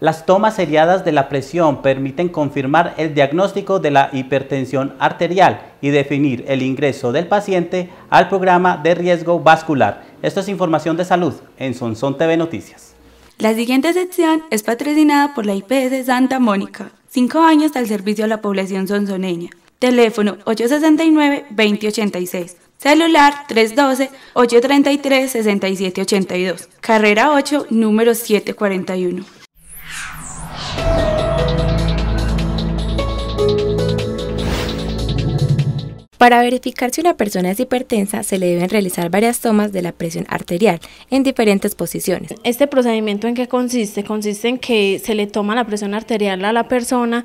Las tomas seriadas de la presión permiten confirmar el diagnóstico de la hipertensión arterial y definir el ingreso del paciente al programa de riesgo vascular. Esto es información de salud en Sonson TV Noticias. La siguiente sección es patrocinada por la IPS Santa Mónica, cinco años al servicio a la población sonzoneña. Teléfono 869-2086. Celular 312-833-6782. Carrera 8, número 741. Para verificar si una persona es hipertensa, se le deben realizar varias tomas de la presión arterial en diferentes posiciones. Este procedimiento en qué consiste? Consiste en que se le toma la presión arterial a la persona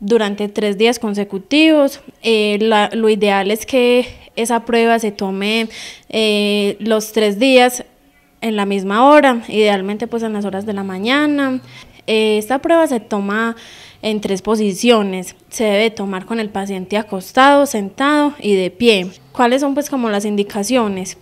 durante tres días consecutivos. Eh, lo ideal es que esa prueba se tome eh, los tres días en la misma hora, idealmente pues en las horas de la mañana. Eh, esta prueba se toma en tres posiciones. Se debe tomar con el paciente acostado, sentado y de pie. ¿Cuáles son pues como las indicaciones?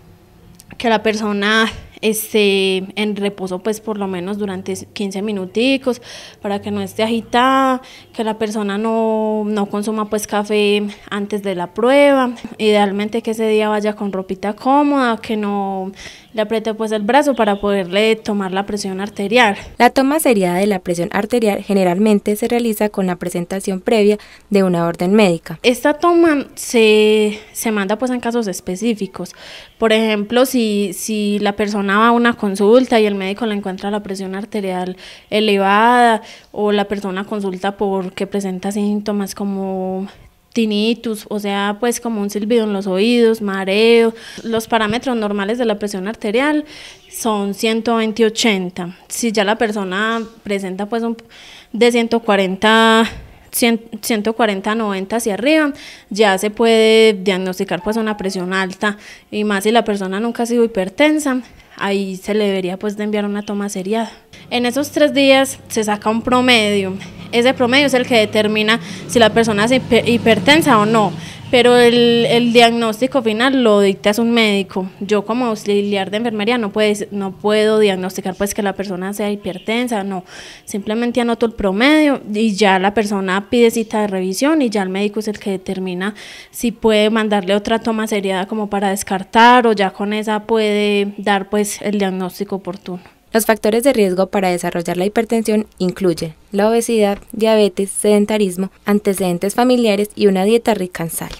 Que la persona esté en reposo pues por lo menos durante 15 minuticos para que no esté agitada, que la persona no, no consuma pues café antes de la prueba, idealmente que ese día vaya con ropita cómoda, que no, le aprieta pues el brazo para poderle tomar la presión arterial. La toma seriada de la presión arterial generalmente se realiza con la presentación previa de una orden médica. Esta toma se, manda pues en casos específicos. Por ejemplo, si, si la persona va a una consulta y el médico le encuentra la presión arterial elevada o la persona consulta porque presenta síntomas como tinnitus, o sea, pues como un silbido en los oídos, mareo. Los parámetros normales de la presión arterial son 120-80. Si ya la persona presenta pues de 140 140, 90 hacia arriba, ya se puede diagnosticar pues una presión alta y más si la persona nunca ha sido hipertensa, ahí se le debería pues de enviar una toma seriada. En esos tres días se saca un promedio ese promedio es el que determina si la persona es hipertensa o no. Pero el, el diagnóstico final lo dicta un médico. Yo como auxiliar de enfermería no, puedes, no puedo diagnosticar pues que la persona sea hipertensa, no. Simplemente anoto el promedio y ya la persona pide cita de revisión y ya el médico es el que determina si puede mandarle otra toma seriada como para descartar o ya con esa puede dar pues el diagnóstico oportuno. Los factores de riesgo para desarrollar la hipertensión incluyen la obesidad, diabetes, sedentarismo, antecedentes familiares y una dieta rica en sal.